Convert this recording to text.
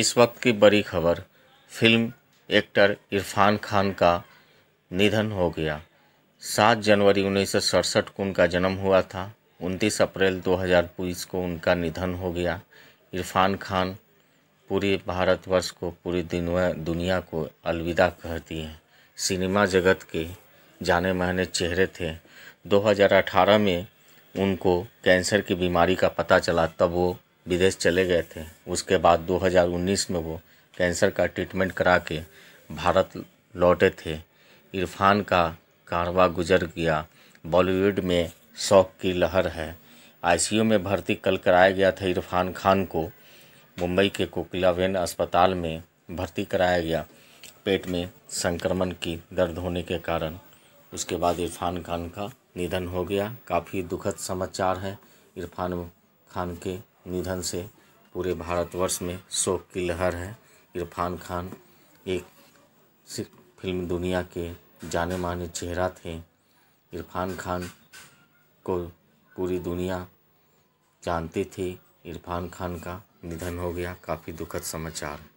इस वक्त की बड़ी खबर फिल्म एक्टर इरफान खान का निधन हो गया सात जनवरी उन्नीस को उनका जन्म हुआ था उनतीस अप्रैल दो को उनका निधन हो गया इरफान खान पूरे भारतवर्ष को पूरी दुनिया को अलविदा कहती हैं सिनेमा जगत के जाने माने चेहरे थे 2018 में उनको कैंसर की बीमारी का पता चला तब वो विदेश चले गए थे उसके बाद 2019 में वो कैंसर का ट्रीटमेंट करा के भारत लौटे थे इरफान का कारवा गुजर गया बॉलीवुड में शौक की लहर है आईसीयू में भर्ती कल कराया गया था इरफान खान को मुंबई के कोकिलावेन अस्पताल में भर्ती कराया गया पेट में संक्रमण की दर्द होने के कारण उसके बाद इरफान खान का निधन हो गया काफ़ी दुखद समाचार है इरफान खान के निधन से पूरे भारतवर्ष में शोक की लहर है इरफान खान एक फिल्म दुनिया के जाने माने चेहरा थे इरफान खान को पूरी दुनिया जानती थी इरफान खान का निधन हो गया काफ़ी दुखद समाचार